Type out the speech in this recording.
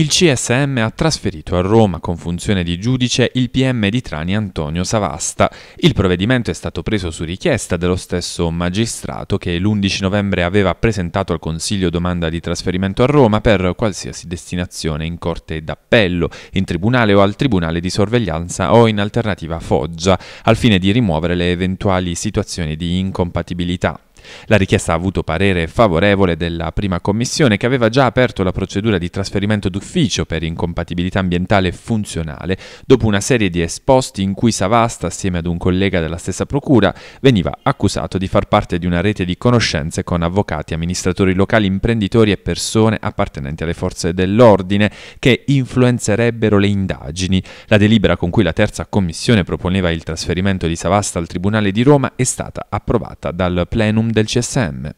Il CSM ha trasferito a Roma, con funzione di giudice, il PM di Trani Antonio Savasta. Il provvedimento è stato preso su richiesta dello stesso magistrato che l'11 novembre aveva presentato al Consiglio domanda di trasferimento a Roma per qualsiasi destinazione in corte d'appello, in tribunale o al tribunale di sorveglianza o in alternativa Foggia, al fine di rimuovere le eventuali situazioni di incompatibilità. La richiesta ha avuto parere favorevole della prima commissione che aveva già aperto la procedura di trasferimento d'ufficio per incompatibilità ambientale e funzionale dopo una serie di esposti in cui Savasta, assieme ad un collega della stessa procura, veniva accusato di far parte di una rete di conoscenze con avvocati, amministratori locali, imprenditori e persone appartenenti alle forze dell'ordine che influenzerebbero le indagini. La delibera con cui la terza commissione proponeva il trasferimento di Savasta al Tribunale di Roma è stata approvata dal plenum del CSM.